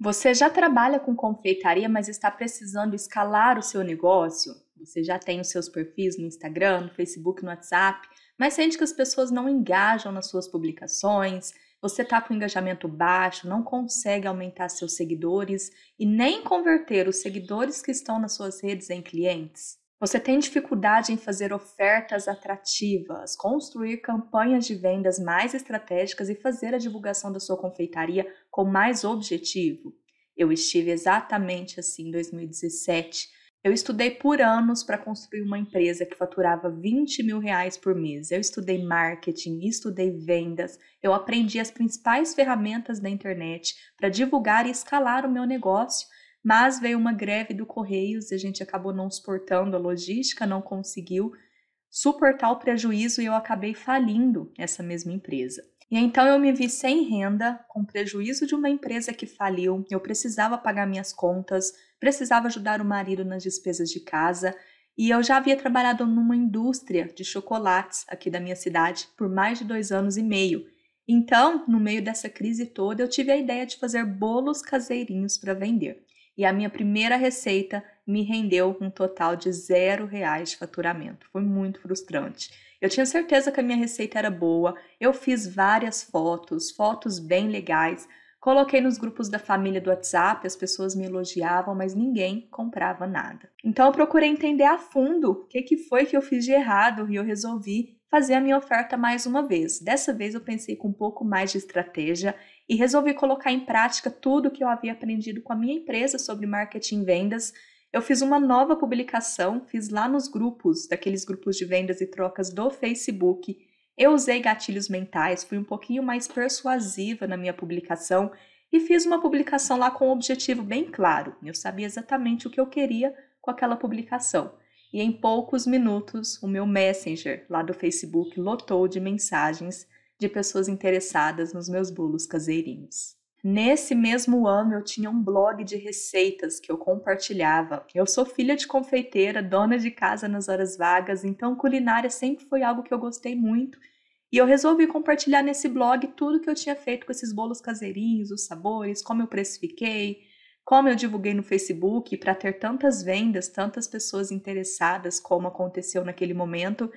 Você já trabalha com confeitaria, mas está precisando escalar o seu negócio? Você já tem os seus perfis no Instagram, no Facebook, no WhatsApp, mas sente que as pessoas não engajam nas suas publicações, você está com engajamento baixo, não consegue aumentar seus seguidores e nem converter os seguidores que estão nas suas redes em clientes? Você tem dificuldade em fazer ofertas atrativas, construir campanhas de vendas mais estratégicas e fazer a divulgação da sua confeitaria com mais objetivo? Eu estive exatamente assim em 2017. Eu estudei por anos para construir uma empresa que faturava 20 mil reais por mês. Eu estudei marketing, estudei vendas, eu aprendi as principais ferramentas da internet para divulgar e escalar o meu negócio mas veio uma greve do Correios e a gente acabou não suportando a logística, não conseguiu suportar o prejuízo e eu acabei falindo essa mesma empresa. E então eu me vi sem renda, com prejuízo de uma empresa que faliu, eu precisava pagar minhas contas, precisava ajudar o marido nas despesas de casa, e eu já havia trabalhado numa indústria de chocolates aqui da minha cidade por mais de dois anos e meio. Então, no meio dessa crise toda, eu tive a ideia de fazer bolos caseirinhos para vender e a minha primeira receita me rendeu um total de zero reais de faturamento. Foi muito frustrante. Eu tinha certeza que a minha receita era boa, eu fiz várias fotos, fotos bem legais, coloquei nos grupos da família do WhatsApp, as pessoas me elogiavam, mas ninguém comprava nada. Então eu procurei entender a fundo o que, que foi que eu fiz de errado e eu resolvi fazer a minha oferta mais uma vez. Dessa vez eu pensei com um pouco mais de estratégia e resolvi colocar em prática tudo o que eu havia aprendido com a minha empresa sobre marketing e vendas. Eu fiz uma nova publicação, fiz lá nos grupos, daqueles grupos de vendas e trocas do Facebook. Eu usei gatilhos mentais, fui um pouquinho mais persuasiva na minha publicação e fiz uma publicação lá com um objetivo bem claro. Eu sabia exatamente o que eu queria com aquela publicação. E em poucos minutos, o meu Messenger lá do Facebook lotou de mensagens de pessoas interessadas nos meus bolos caseirinhos. Nesse mesmo ano, eu tinha um blog de receitas que eu compartilhava. Eu sou filha de confeiteira, dona de casa nas horas vagas, então culinária sempre foi algo que eu gostei muito. E eu resolvi compartilhar nesse blog tudo que eu tinha feito com esses bolos caseirinhos, os sabores, como eu precifiquei, como eu divulguei no Facebook para ter tantas vendas, tantas pessoas interessadas, como aconteceu naquele momento.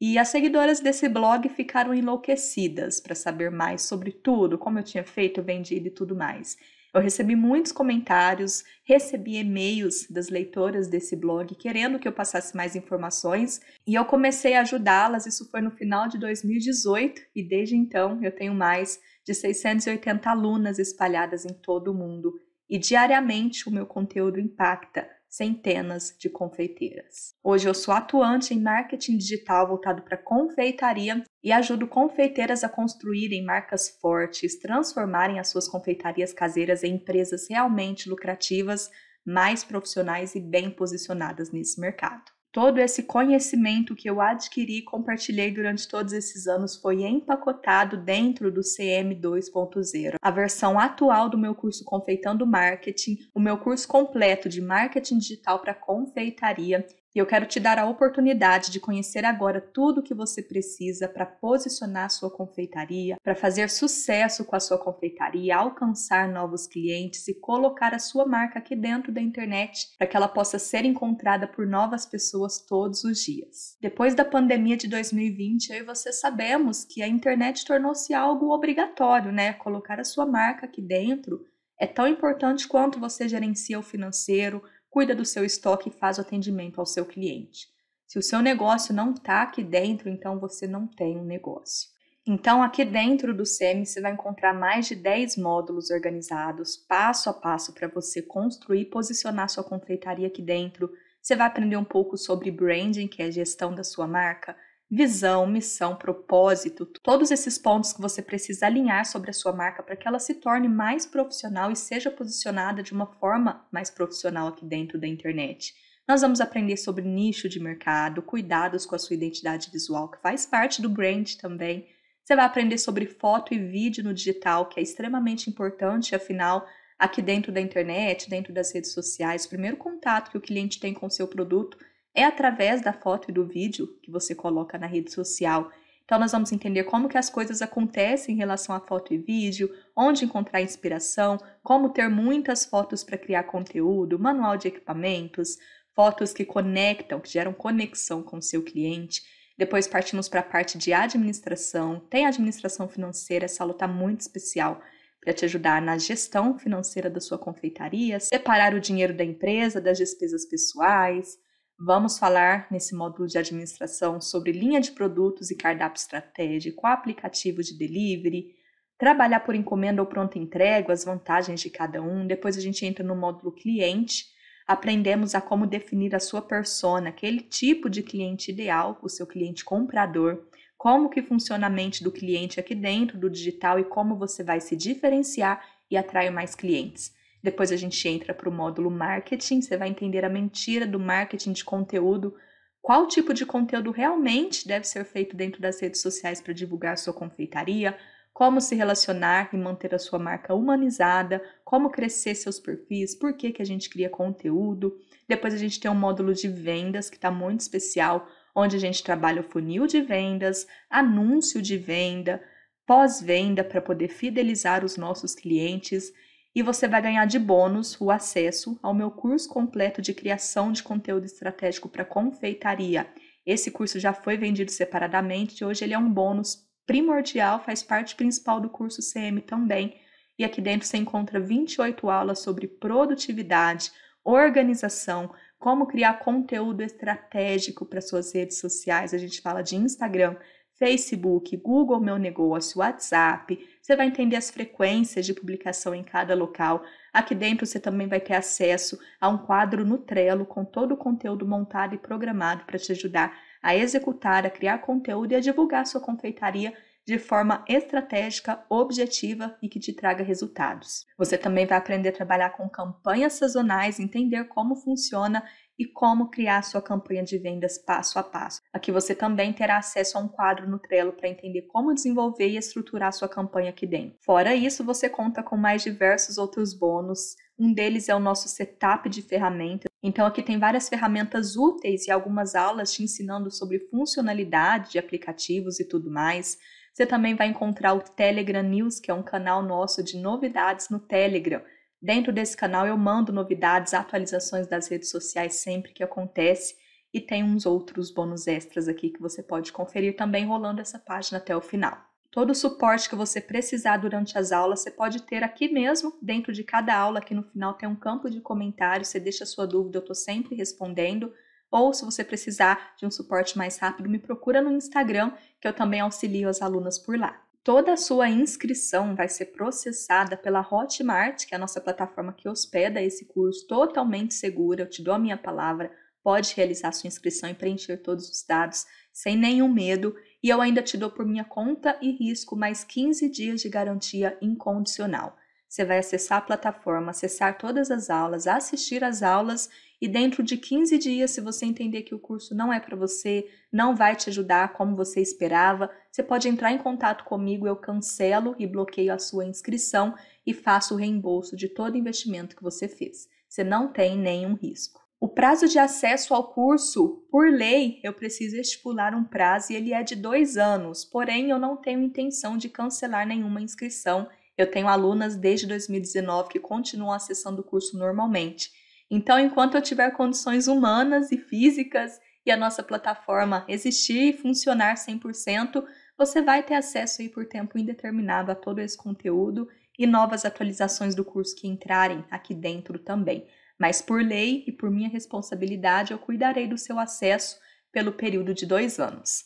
E as seguidoras desse blog ficaram enlouquecidas para saber mais sobre tudo, como eu tinha feito, vendido e tudo mais. Eu recebi muitos comentários, recebi e-mails das leitoras desse blog querendo que eu passasse mais informações e eu comecei a ajudá-las. Isso foi no final de 2018 e desde então eu tenho mais de 680 alunas espalhadas em todo o mundo e diariamente o meu conteúdo impacta centenas de confeiteiras. Hoje eu sou atuante em marketing digital voltado para confeitaria e ajudo confeiteiras a construírem marcas fortes, transformarem as suas confeitarias caseiras em empresas realmente lucrativas, mais profissionais e bem posicionadas nesse mercado. Todo esse conhecimento que eu adquiri e compartilhei durante todos esses anos foi empacotado dentro do CM 2.0. A versão atual do meu curso Confeitando Marketing, o meu curso completo de marketing digital para confeitaria e eu quero te dar a oportunidade de conhecer agora tudo o que você precisa para posicionar sua confeitaria, para fazer sucesso com a sua confeitaria, alcançar novos clientes e colocar a sua marca aqui dentro da internet para que ela possa ser encontrada por novas pessoas todos os dias. Depois da pandemia de 2020, eu e você sabemos que a internet tornou-se algo obrigatório, né? Colocar a sua marca aqui dentro é tão importante quanto você gerencia o financeiro cuida do seu estoque e faz o atendimento ao seu cliente. Se o seu negócio não está aqui dentro, então você não tem um negócio. Então, aqui dentro do SEMI, você vai encontrar mais de 10 módulos organizados, passo a passo, para você construir e posicionar sua confeitaria aqui dentro. Você vai aprender um pouco sobre branding, que é a gestão da sua marca, visão, missão, propósito, todos esses pontos que você precisa alinhar sobre a sua marca para que ela se torne mais profissional e seja posicionada de uma forma mais profissional aqui dentro da internet. Nós vamos aprender sobre nicho de mercado, cuidados com a sua identidade visual, que faz parte do brand também. Você vai aprender sobre foto e vídeo no digital, que é extremamente importante, afinal, aqui dentro da internet, dentro das redes sociais, o primeiro contato que o cliente tem com o seu produto é através da foto e do vídeo que você coloca na rede social. Então nós vamos entender como que as coisas acontecem em relação a foto e vídeo, onde encontrar inspiração, como ter muitas fotos para criar conteúdo, manual de equipamentos, fotos que conectam, que geram conexão com o seu cliente. Depois partimos para a parte de administração. Tem administração financeira, essa aula está muito especial para te ajudar na gestão financeira da sua confeitaria, separar o dinheiro da empresa das despesas pessoais, Vamos falar nesse módulo de administração sobre linha de produtos e cardápio estratégico, aplicativo de delivery, trabalhar por encomenda ou pronta entrega, as vantagens de cada um. Depois a gente entra no módulo cliente, aprendemos a como definir a sua persona, aquele tipo de cliente ideal, o seu cliente comprador, como que funciona a mente do cliente aqui dentro do digital e como você vai se diferenciar e atrair mais clientes. Depois a gente entra para o módulo marketing, você vai entender a mentira do marketing de conteúdo, qual tipo de conteúdo realmente deve ser feito dentro das redes sociais para divulgar a sua confeitaria, como se relacionar e manter a sua marca humanizada, como crescer seus perfis, por que, que a gente cria conteúdo. Depois a gente tem um módulo de vendas que está muito especial, onde a gente trabalha o funil de vendas, anúncio de venda, pós-venda para poder fidelizar os nossos clientes e você vai ganhar de bônus o acesso ao meu curso completo de criação de conteúdo estratégico para confeitaria. Esse curso já foi vendido separadamente e hoje ele é um bônus primordial, faz parte principal do curso CM também. E aqui dentro você encontra 28 aulas sobre produtividade, organização, como criar conteúdo estratégico para suas redes sociais. A gente fala de Instagram, Facebook, Google Meu Negócio, WhatsApp, você vai entender as frequências de publicação em cada local. Aqui dentro você também vai ter acesso a um quadro no Trello com todo o conteúdo montado e programado para te ajudar a executar, a criar conteúdo e a divulgar sua confeitaria de forma estratégica, objetiva e que te traga resultados. Você também vai aprender a trabalhar com campanhas sazonais, entender como funciona e como criar sua campanha de vendas passo a passo. Aqui você também terá acesso a um quadro no Trello para entender como desenvolver e estruturar sua campanha aqui dentro. Fora isso, você conta com mais diversos outros bônus. Um deles é o nosso setup de ferramentas. Então, aqui tem várias ferramentas úteis e algumas aulas te ensinando sobre funcionalidade de aplicativos e tudo mais. Você também vai encontrar o Telegram News, que é um canal nosso de novidades no Telegram Dentro desse canal eu mando novidades, atualizações das redes sociais sempre que acontece e tem uns outros bônus extras aqui que você pode conferir também rolando essa página até o final. Todo o suporte que você precisar durante as aulas você pode ter aqui mesmo, dentro de cada aula, aqui no final tem um campo de comentários, você deixa a sua dúvida, eu estou sempre respondendo. Ou se você precisar de um suporte mais rápido, me procura no Instagram, que eu também auxilio as alunas por lá. Toda a sua inscrição vai ser processada pela Hotmart, que é a nossa plataforma que hospeda esse curso, totalmente segura, eu te dou a minha palavra. Pode realizar sua inscrição e preencher todos os dados sem nenhum medo. E eu ainda te dou por minha conta e risco mais 15 dias de garantia incondicional. Você vai acessar a plataforma, acessar todas as aulas, assistir às aulas e dentro de 15 dias, se você entender que o curso não é para você, não vai te ajudar como você esperava, você pode entrar em contato comigo, eu cancelo e bloqueio a sua inscrição e faço o reembolso de todo investimento que você fez. Você não tem nenhum risco. O prazo de acesso ao curso, por lei, eu preciso estipular um prazo e ele é de dois anos, porém eu não tenho intenção de cancelar nenhuma inscrição. Eu tenho alunas desde 2019 que continuam acessando o curso normalmente. Então, enquanto eu tiver condições humanas e físicas e a nossa plataforma existir e funcionar 100%, você vai ter acesso aí por tempo indeterminado a todo esse conteúdo e novas atualizações do curso que entrarem aqui dentro também. Mas por lei e por minha responsabilidade, eu cuidarei do seu acesso pelo período de dois anos.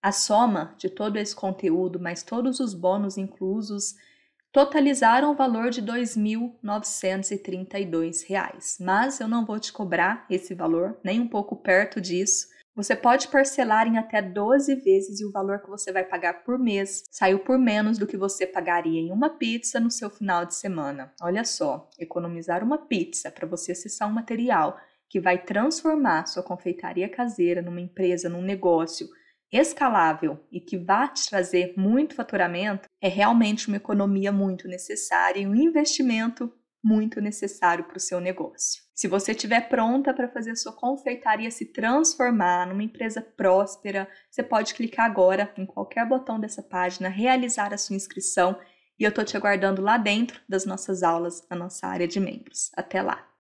A soma de todo esse conteúdo, mais todos os bônus inclusos, totalizaram o valor de R$ 2.932, mas eu não vou te cobrar esse valor, nem um pouco perto disso. Você pode parcelar em até 12 vezes e o valor que você vai pagar por mês saiu por menos do que você pagaria em uma pizza no seu final de semana. Olha só, economizar uma pizza para você acessar um material que vai transformar sua confeitaria caseira numa empresa, num negócio escalável e que vá te trazer muito faturamento é realmente uma economia muito necessária e um investimento muito necessário para o seu negócio. Se você estiver pronta para fazer a sua confeitaria se transformar numa empresa próspera, você pode clicar agora em qualquer botão dessa página, realizar a sua inscrição e eu estou te aguardando lá dentro das nossas aulas na nossa área de membros. Até lá!